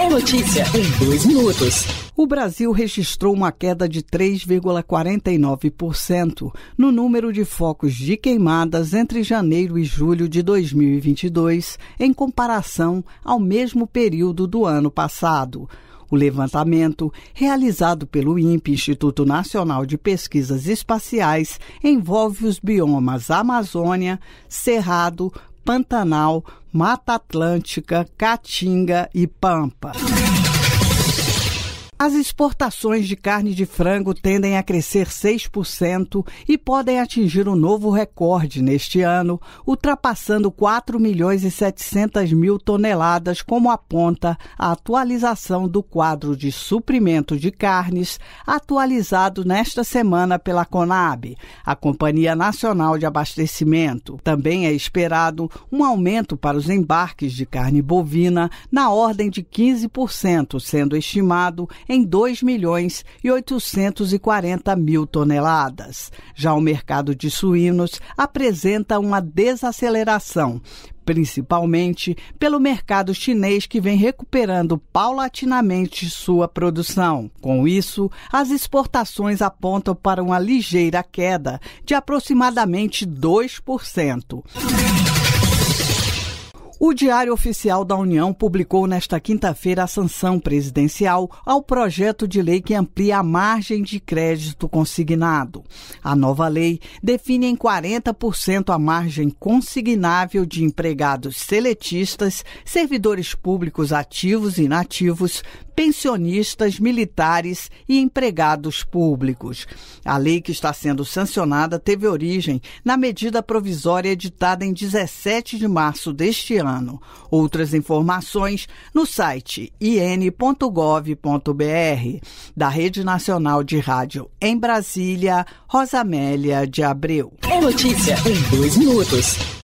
É notícia em dois minutos. O Brasil registrou uma queda de 3,49% no número de focos de queimadas entre janeiro e julho de 2022, em comparação ao mesmo período do ano passado. O levantamento, realizado pelo INPE, Instituto Nacional de Pesquisas Espaciais, envolve os biomas Amazônia, Cerrado, Pantanal, Mata Atlântica, Caatinga e Pampa. As exportações de carne de frango tendem a crescer 6% e podem atingir um novo recorde neste ano, ultrapassando 4 milhões e 700 mil toneladas, como aponta a atualização do quadro de suprimento de carnes, atualizado nesta semana pela Conab, a Companhia Nacional de Abastecimento. Também é esperado um aumento para os embarques de carne bovina na ordem de 15%, sendo estimado em em 2 milhões e 840 mil toneladas. Já o mercado de suínos apresenta uma desaceleração, principalmente pelo mercado chinês que vem recuperando paulatinamente sua produção. Com isso, as exportações apontam para uma ligeira queda de aproximadamente 2%. O Diário Oficial da União publicou nesta quinta-feira a sanção presidencial ao projeto de lei que amplia a margem de crédito consignado. A nova lei define em 40% a margem consignável de empregados seletistas, servidores públicos ativos e inativos, pensionistas, militares e empregados públicos. A lei que está sendo sancionada teve origem na medida provisória editada em 17 de março deste ano. Outras informações no site in.gov.br da Rede Nacional de Rádio em Brasília, Rosamélia de Abreu. É notícia em dois minutos.